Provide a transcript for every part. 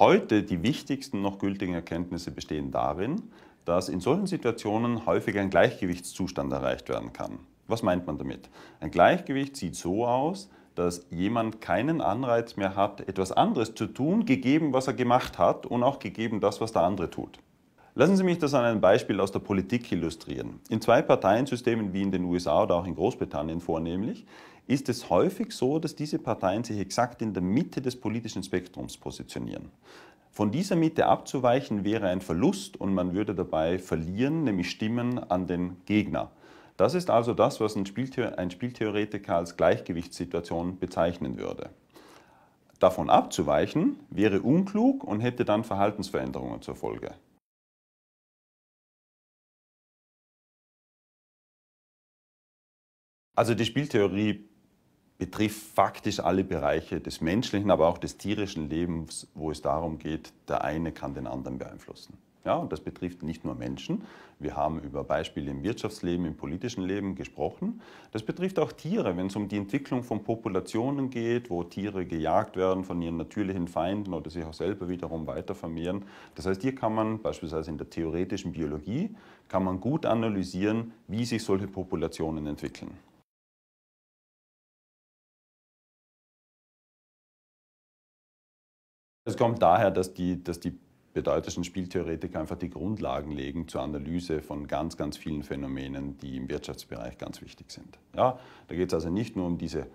Heute die wichtigsten noch gültigen Erkenntnisse bestehen darin, dass in solchen Situationen häufig ein Gleichgewichtszustand erreicht werden kann. Was meint man damit? Ein Gleichgewicht sieht so aus, dass jemand keinen Anreiz mehr hat, etwas anderes zu tun, gegeben, was er gemacht hat und auch gegeben das, was der andere tut. Lassen Sie mich das an einem Beispiel aus der Politik illustrieren. In zwei Parteiensystemen wie in den USA oder auch in Großbritannien vornehmlich ist es häufig so, dass diese Parteien sich exakt in der Mitte des politischen Spektrums positionieren. Von dieser Mitte abzuweichen wäre ein Verlust und man würde dabei verlieren, nämlich Stimmen an den Gegner. Das ist also das, was ein, Spielthe ein Spieltheoretiker als Gleichgewichtssituation bezeichnen würde. Davon abzuweichen wäre unklug und hätte dann Verhaltensveränderungen zur Folge. Also die Spieltheorie betrifft faktisch alle Bereiche des menschlichen, aber auch des tierischen Lebens, wo es darum geht, der eine kann den anderen beeinflussen. Ja, und das betrifft nicht nur Menschen. Wir haben über Beispiele im Wirtschaftsleben, im politischen Leben gesprochen. Das betrifft auch Tiere, wenn es um die Entwicklung von Populationen geht, wo Tiere gejagt werden von ihren natürlichen Feinden oder sich auch selber wiederum weiter vermehren. Das heißt, hier kann man beispielsweise in der theoretischen Biologie kann man gut analysieren, wie sich solche Populationen entwickeln. Es kommt daher, dass die, dass die bedeutenden Spieltheoretiker einfach die Grundlagen legen zur Analyse von ganz, ganz vielen Phänomenen, die im Wirtschaftsbereich ganz wichtig sind. Ja, da geht es also nicht nur um diese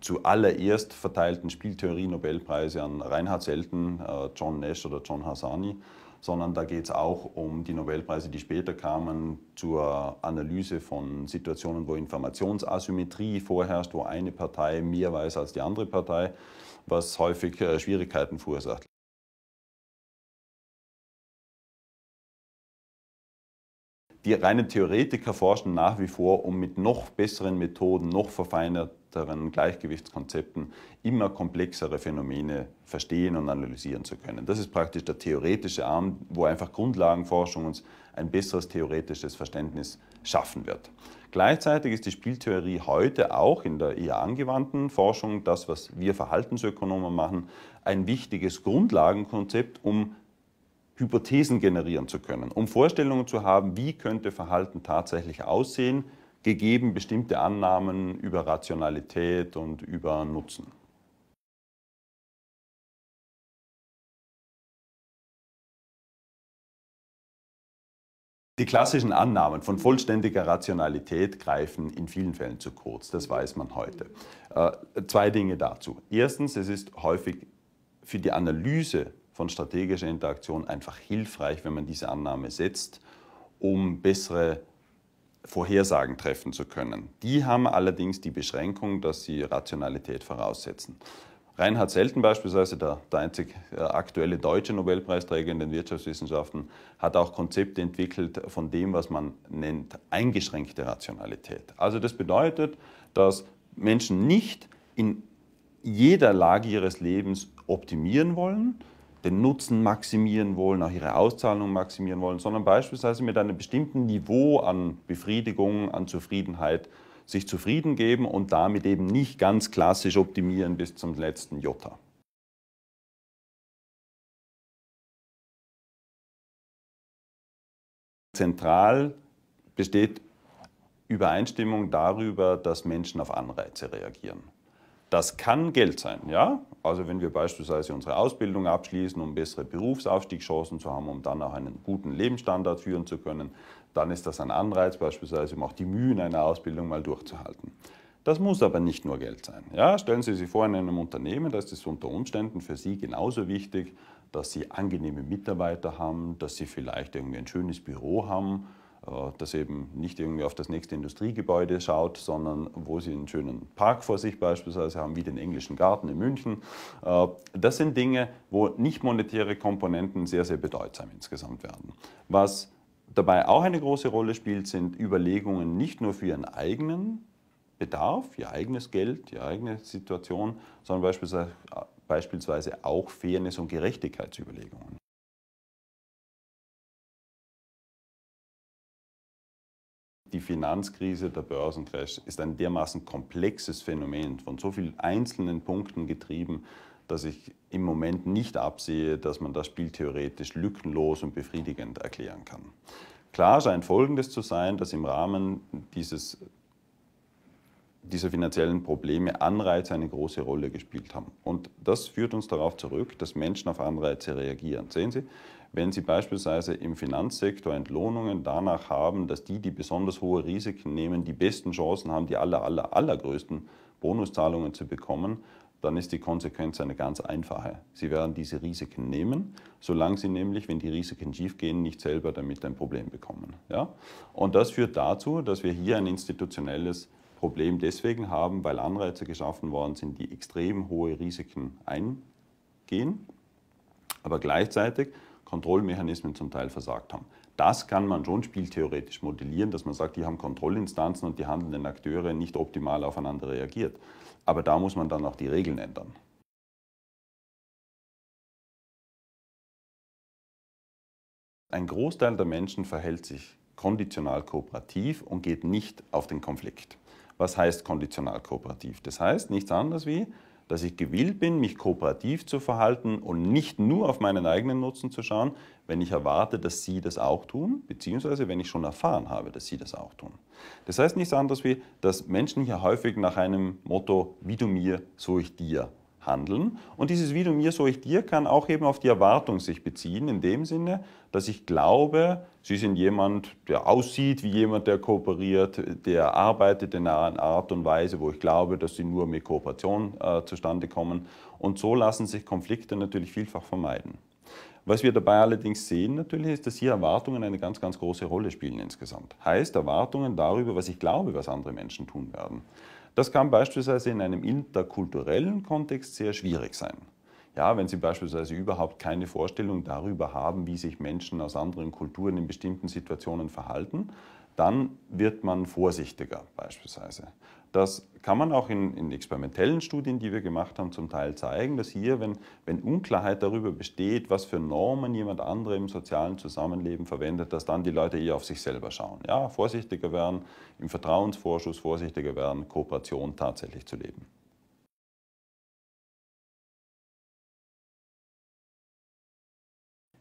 zuallererst verteilten Spieltheorie-Nobelpreise an Reinhard Selten, äh, John Nash oder John Hassani, sondern da geht es auch um die Nobelpreise, die später kamen, zur Analyse von Situationen, wo Informationsasymmetrie vorherrscht, wo eine Partei mehr weiß als die andere Partei was häufig äh, Schwierigkeiten verursacht. Die reinen Theoretiker forschen nach wie vor, um mit noch besseren Methoden, noch verfeinerteren Gleichgewichtskonzepten immer komplexere Phänomene verstehen und analysieren zu können. Das ist praktisch der theoretische Arm, wo einfach Grundlagenforschung uns ein besseres theoretisches Verständnis schaffen wird. Gleichzeitig ist die Spieltheorie heute auch in der eher angewandten Forschung, das, was wir Verhaltensökonomen machen, ein wichtiges Grundlagenkonzept, um Hypothesen generieren zu können, um Vorstellungen zu haben, wie könnte Verhalten tatsächlich aussehen, gegeben bestimmte Annahmen über Rationalität und über Nutzen. Die klassischen Annahmen von vollständiger Rationalität greifen in vielen Fällen zu kurz, das weiß man heute. Äh, zwei Dinge dazu. Erstens, es ist häufig für die Analyse von strategischer Interaktion einfach hilfreich, wenn man diese Annahme setzt, um bessere Vorhersagen treffen zu können. Die haben allerdings die Beschränkung, dass sie Rationalität voraussetzen. Reinhard Selten beispielsweise, der, der einzig äh, aktuelle deutsche Nobelpreisträger in den Wirtschaftswissenschaften, hat auch Konzepte entwickelt von dem, was man nennt eingeschränkte Rationalität. Also das bedeutet, dass Menschen nicht in jeder Lage ihres Lebens optimieren wollen, den Nutzen maximieren wollen, auch ihre Auszahlung maximieren wollen, sondern beispielsweise mit einem bestimmten Niveau an Befriedigung, an Zufriedenheit sich zufrieden geben und damit eben nicht ganz klassisch optimieren bis zum letzten Jota. Zentral besteht Übereinstimmung darüber, dass Menschen auf Anreize reagieren. Das kann Geld sein, ja? Also wenn wir beispielsweise unsere Ausbildung abschließen, um bessere Berufsaufstiegschancen zu haben, um dann auch einen guten Lebensstandard führen zu können, dann ist das ein Anreiz beispielsweise, um auch die Mühen einer Ausbildung mal durchzuhalten. Das muss aber nicht nur Geld sein. Ja, stellen Sie sich vor, in einem Unternehmen, da ist es unter Umständen für Sie genauso wichtig, dass Sie angenehme Mitarbeiter haben, dass Sie vielleicht irgendwie ein schönes Büro haben, äh, das eben nicht irgendwie auf das nächste Industriegebäude schaut, sondern wo sie einen schönen Park vor sich beispielsweise haben, wie den englischen Garten in München. Äh, das sind Dinge, wo nicht monetäre Komponenten sehr, sehr bedeutsam insgesamt werden. Was dabei auch eine große Rolle spielt, sind Überlegungen nicht nur für ihren eigenen Bedarf, ihr eigenes Geld, ihre eigene Situation, sondern äh, beispielsweise, auch Fairness- und Gerechtigkeitsüberlegungen. Die Finanzkrise, der Börsencrash ist ein dermaßen komplexes Phänomen, von so vielen einzelnen Punkten getrieben, dass ich im Moment nicht absehe, dass man das Spiel theoretisch lückenlos und befriedigend erklären kann. Klar scheint Folgendes zu sein, dass im Rahmen dieses dieser finanziellen Probleme Anreize eine große Rolle gespielt haben. Und das führt uns darauf zurück, dass Menschen auf Anreize reagieren. Sehen Sie, wenn Sie beispielsweise im Finanzsektor Entlohnungen danach haben, dass die, die besonders hohe Risiken nehmen, die besten Chancen haben, die aller, aller, allergrößten Bonuszahlungen zu bekommen, dann ist die Konsequenz eine ganz einfache. Sie werden diese Risiken nehmen, solange Sie nämlich, wenn die Risiken schiefgehen, nicht selber damit ein Problem bekommen. Ja? Und das führt dazu, dass wir hier ein institutionelles Problem deswegen haben, weil Anreize geschaffen worden sind, die extrem hohe Risiken eingehen, aber gleichzeitig Kontrollmechanismen zum Teil versagt haben. Das kann man schon spieltheoretisch modellieren, dass man sagt, die haben Kontrollinstanzen und die handelnden Akteure nicht optimal aufeinander reagiert. Aber da muss man dann auch die Regeln ändern. Ein Großteil der Menschen verhält sich konditional kooperativ und geht nicht auf den Konflikt. Was heißt konditional kooperativ? Das heißt nichts anderes wie, dass ich gewillt bin, mich kooperativ zu verhalten und nicht nur auf meinen eigenen Nutzen zu schauen, wenn ich erwarte, dass Sie das auch tun, beziehungsweise wenn ich schon erfahren habe, dass Sie das auch tun. Das heißt nichts anderes wie, dass Menschen hier häufig nach einem Motto, wie du mir, so ich dir handeln. Und dieses Wie du mir, so ich dir kann auch eben auf die Erwartung sich beziehen, in dem Sinne, dass ich glaube, sie sind jemand, der aussieht wie jemand, der kooperiert, der arbeitet in einer Art und Weise, wo ich glaube, dass sie nur mit Kooperation äh, zustande kommen. Und so lassen sich Konflikte natürlich vielfach vermeiden. Was wir dabei allerdings sehen natürlich ist, dass hier Erwartungen eine ganz, ganz große Rolle spielen insgesamt. Heißt Erwartungen darüber, was ich glaube, was andere Menschen tun werden. Das kann beispielsweise in einem interkulturellen Kontext sehr schwierig sein. Ja, wenn Sie beispielsweise überhaupt keine Vorstellung darüber haben, wie sich Menschen aus anderen Kulturen in bestimmten Situationen verhalten, dann wird man vorsichtiger beispielsweise. Das kann man auch in, in, experimentellen Studien, die wir gemacht haben, zum Teil zeigen, dass hier, wenn, wenn Unklarheit darüber besteht, was für Normen jemand andere im sozialen Zusammenleben verwendet, dass dann die Leute eher auf sich selber schauen. Ja, vorsichtiger werden, im Vertrauensvorschuss vorsichtiger werden, Kooperation tatsächlich zu leben.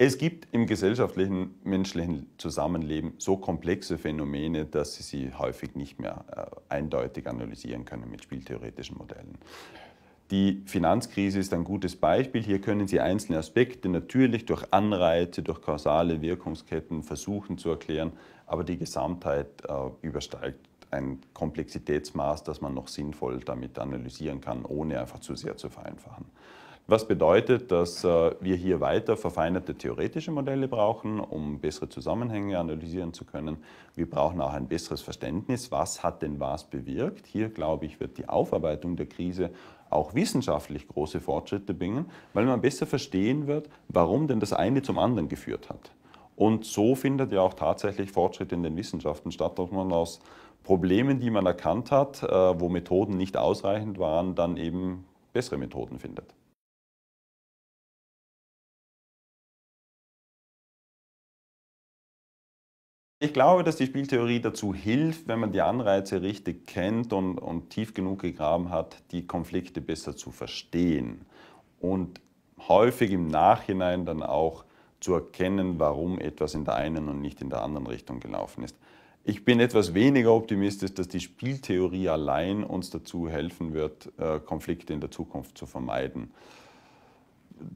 Es gibt im gesellschaftlichen menschlichen Zusammenleben so komplexe Phänomene, dass Sie sie häufig nicht mehr äh, eindeutig analysieren können mit spieltheoretischen Modellen. Die Finanzkrise ist ein gutes Beispiel. Hier können Sie einzelne Aspekte natürlich durch Anreize, durch kausale Wirkungsketten versuchen zu erklären, aber die Gesamtheit äh, übersteigt ein Komplexitätsmaß, das man noch sinnvoll damit analysieren kann, ohne einfach zu sehr zu vereinfachen. Was bedeutet, dass äh, wir hier weiter verfeinerte theoretische Modelle brauchen, um bessere Zusammenhänge analysieren zu können. Wir brauchen auch ein besseres Verständnis, was hat denn was bewirkt. Hier, glaube ich, wird die Aufarbeitung der Krise auch wissenschaftlich große Fortschritte bringen, weil man besser verstehen wird, warum denn das eine zum anderen geführt hat. Und so findet ja auch tatsächlich Fortschritt in den Wissenschaften statt, dass man aus Problemen, die man erkannt hat, äh, wo Methoden nicht ausreichend waren, dann eben bessere Methoden findet. Ich glaube, dass die Spieltheorie dazu hilft, wenn man die Anreize richtig kennt und, und tief genug gegraben hat, die Konflikte besser zu verstehen und häufig im Nachhinein dann auch zu erkennen, warum etwas in der einen und nicht in der anderen Richtung gelaufen ist. Ich bin etwas weniger optimistisch, dass die Spieltheorie allein uns dazu helfen wird, äh, Konflikte in der Zukunft zu vermeiden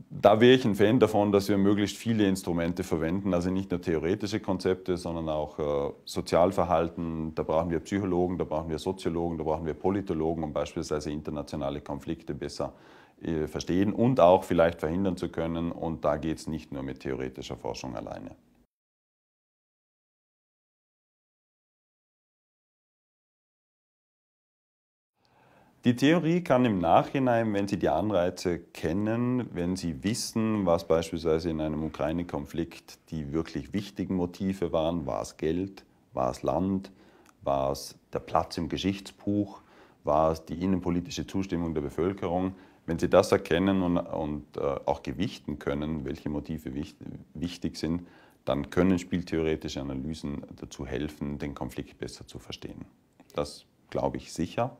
da wäre ich ein Fan davon, dass wir möglichst viele Instrumente verwenden, also nicht nur theoretische Konzepte, sondern auch äh, Sozialverhalten. Da brauchen wir Psychologen, da brauchen wir Soziologen, da brauchen wir Politologen, um beispielsweise internationale Konflikte besser äh, verstehen und auch vielleicht verhindern zu können. Und da geht es nicht nur mit theoretischer Forschung alleine. Die Theorie kann im Nachhinein, wenn Sie die Anreize kennen, wenn Sie wissen, was beispielsweise in einem Ukraine-Konflikt die wirklich wichtigen Motive waren, war es Geld, war es Land, war es der Platz im Geschichtsbuch, war es die innenpolitische Zustimmung der Bevölkerung, wenn Sie das erkennen und, und äh, auch gewichten können, welche Motive wichtig, wichtig sind, dann können spieltheoretische Analysen dazu helfen, den Konflikt besser zu verstehen. Das glaube ich sicher.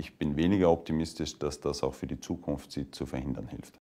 Ich bin weniger optimistisch, dass das auch für die Zukunft sie zu verhindern hilft.